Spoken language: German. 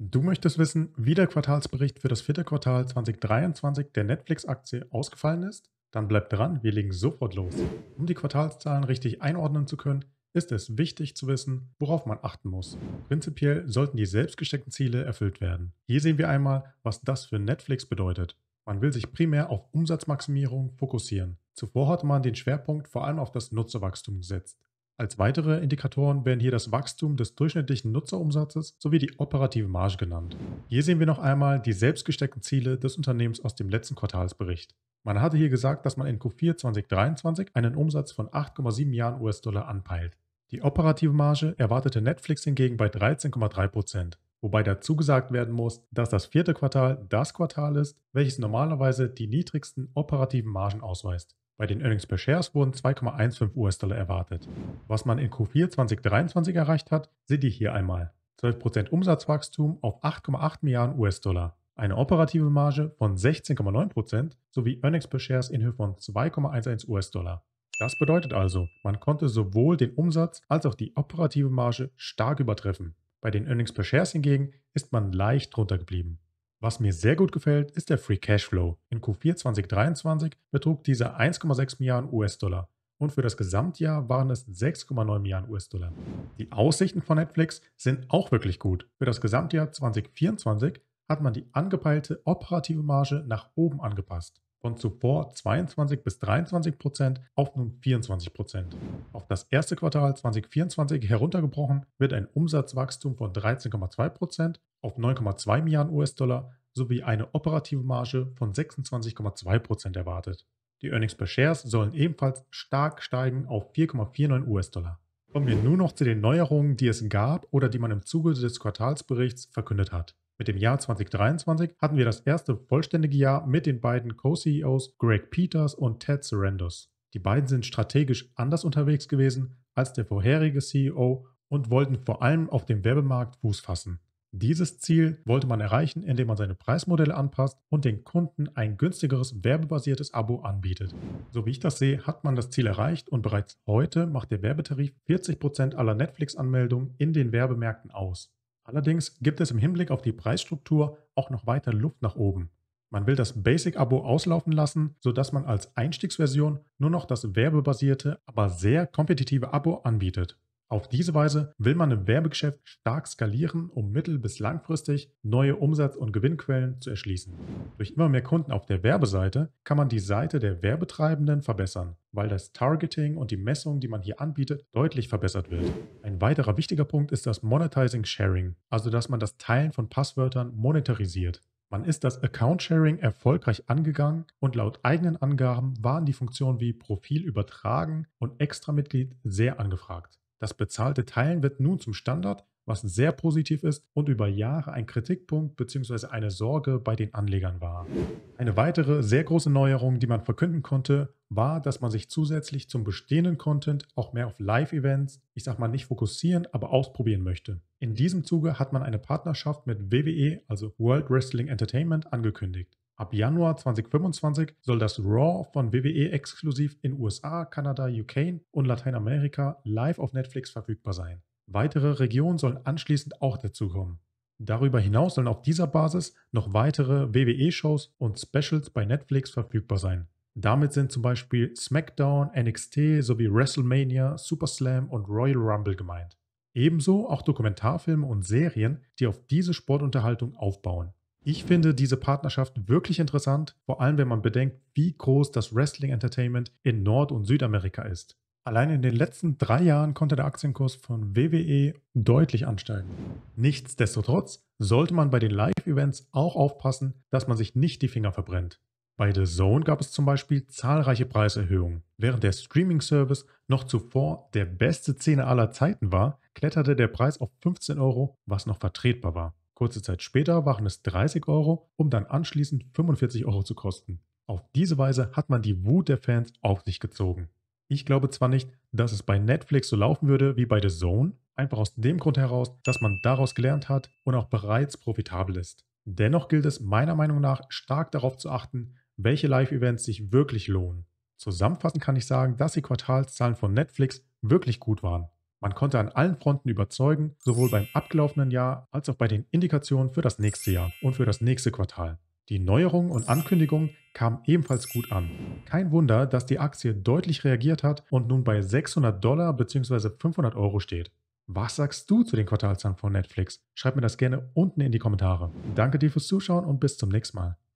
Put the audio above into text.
Du möchtest wissen, wie der Quartalsbericht für das vierte Quartal 2023 der Netflix-Aktie ausgefallen ist? Dann bleib dran, wir legen sofort los. Um die Quartalszahlen richtig einordnen zu können, ist es wichtig zu wissen, worauf man achten muss. Prinzipiell sollten die selbstgesteckten Ziele erfüllt werden. Hier sehen wir einmal, was das für Netflix bedeutet. Man will sich primär auf Umsatzmaximierung fokussieren. Zuvor hatte man den Schwerpunkt vor allem auf das Nutzerwachstum gesetzt. Als weitere Indikatoren werden hier das Wachstum des durchschnittlichen Nutzerumsatzes sowie die operative Marge genannt. Hier sehen wir noch einmal die selbstgesteckten Ziele des Unternehmens aus dem letzten Quartalsbericht. Man hatte hier gesagt, dass man in Q4 2023 einen Umsatz von 8,7 Milliarden US-Dollar anpeilt. Die operative Marge erwartete Netflix hingegen bei 13,3 Prozent, wobei dazu gesagt werden muss, dass das vierte Quartal das Quartal ist, welches normalerweise die niedrigsten operativen Margen ausweist. Bei den Earnings per Shares wurden 2,15 US-Dollar erwartet. Was man in Q4 2023 erreicht hat, seht ihr hier einmal. 12% Umsatzwachstum auf 8,8 Milliarden US-Dollar, eine operative Marge von 16,9% sowie Earnings per Shares in Höhe von 2,11 US-Dollar. Das bedeutet also, man konnte sowohl den Umsatz als auch die operative Marge stark übertreffen. Bei den Earnings per Shares hingegen ist man leicht drunter geblieben. Was mir sehr gut gefällt, ist der Free Cashflow. In Q4 2023 betrug dieser 1,6 Milliarden US-Dollar und für das Gesamtjahr waren es 6,9 Milliarden US-Dollar. Die Aussichten von Netflix sind auch wirklich gut. Für das Gesamtjahr 2024 hat man die angepeilte operative Marge nach oben angepasst von zuvor 22 bis 23 Prozent auf nun 24 Prozent. Auf das erste Quartal 2024 heruntergebrochen wird ein Umsatzwachstum von 13,2 Prozent auf 9,2 Milliarden US-Dollar sowie eine operative Marge von 26,2 Prozent erwartet. Die Earnings per Shares sollen ebenfalls stark steigen auf 4,49 US-Dollar. Kommen wir nun noch zu den Neuerungen, die es gab oder die man im Zuge des Quartalsberichts verkündet hat. Mit dem Jahr 2023 hatten wir das erste vollständige Jahr mit den beiden Co-CEOs Greg Peters und Ted Sarandos. Die beiden sind strategisch anders unterwegs gewesen als der vorherige CEO und wollten vor allem auf dem Werbemarkt Fuß fassen. Dieses Ziel wollte man erreichen, indem man seine Preismodelle anpasst und den Kunden ein günstigeres werbebasiertes Abo anbietet. So wie ich das sehe, hat man das Ziel erreicht und bereits heute macht der Werbetarif 40% aller Netflix-Anmeldungen in den Werbemärkten aus. Allerdings gibt es im Hinblick auf die Preisstruktur auch noch weiter Luft nach oben. Man will das Basic-Abo auslaufen lassen, sodass man als Einstiegsversion nur noch das werbebasierte, aber sehr kompetitive Abo anbietet. Auf diese Weise will man im Werbegeschäft stark skalieren, um mittel- bis langfristig neue Umsatz- und Gewinnquellen zu erschließen. Durch immer mehr Kunden auf der Werbeseite kann man die Seite der Werbetreibenden verbessern, weil das Targeting und die Messung, die man hier anbietet, deutlich verbessert wird. Ein weiterer wichtiger Punkt ist das Monetizing Sharing, also dass man das Teilen von Passwörtern monetarisiert. Man ist das Account Sharing erfolgreich angegangen und laut eigenen Angaben waren die Funktionen wie Profil übertragen und Extra-Mitglied sehr angefragt. Das bezahlte Teilen wird nun zum Standard, was sehr positiv ist und über Jahre ein Kritikpunkt bzw. eine Sorge bei den Anlegern war. Eine weitere sehr große Neuerung, die man verkünden konnte, war, dass man sich zusätzlich zum bestehenden Content auch mehr auf Live-Events, ich sag mal nicht fokussieren, aber ausprobieren möchte. In diesem Zuge hat man eine Partnerschaft mit WWE, also World Wrestling Entertainment, angekündigt. Ab Januar 2025 soll das Raw von WWE exklusiv in USA, Kanada, UK und Lateinamerika live auf Netflix verfügbar sein. Weitere Regionen sollen anschließend auch dazukommen. Darüber hinaus sollen auf dieser Basis noch weitere WWE-Shows und Specials bei Netflix verfügbar sein. Damit sind zum Beispiel SmackDown, NXT sowie WrestleMania, SummerSlam und Royal Rumble gemeint. Ebenso auch Dokumentarfilme und Serien, die auf diese Sportunterhaltung aufbauen. Ich finde diese Partnerschaft wirklich interessant, vor allem wenn man bedenkt, wie groß das Wrestling Entertainment in Nord- und Südamerika ist. Allein in den letzten drei Jahren konnte der Aktienkurs von WWE deutlich ansteigen. Nichtsdestotrotz sollte man bei den Live-Events auch aufpassen, dass man sich nicht die Finger verbrennt. Bei The Zone gab es zum Beispiel zahlreiche Preiserhöhungen. Während der Streaming-Service noch zuvor der beste Szene aller Zeiten war, kletterte der Preis auf 15 Euro, was noch vertretbar war. Kurze Zeit später waren es 30 Euro, um dann anschließend 45 Euro zu kosten. Auf diese Weise hat man die Wut der Fans auf sich gezogen. Ich glaube zwar nicht, dass es bei Netflix so laufen würde wie bei The Zone, einfach aus dem Grund heraus, dass man daraus gelernt hat und auch bereits profitabel ist. Dennoch gilt es meiner Meinung nach stark darauf zu achten, welche Live-Events sich wirklich lohnen. Zusammenfassend kann ich sagen, dass die Quartalszahlen von Netflix wirklich gut waren. Man konnte an allen Fronten überzeugen, sowohl beim abgelaufenen Jahr als auch bei den Indikationen für das nächste Jahr und für das nächste Quartal. Die Neuerungen und Ankündigungen kamen ebenfalls gut an. Kein Wunder, dass die Aktie deutlich reagiert hat und nun bei 600 Dollar bzw. 500 Euro steht. Was sagst du zu den Quartalszahlen von Netflix? Schreib mir das gerne unten in die Kommentare. Danke dir fürs Zuschauen und bis zum nächsten Mal.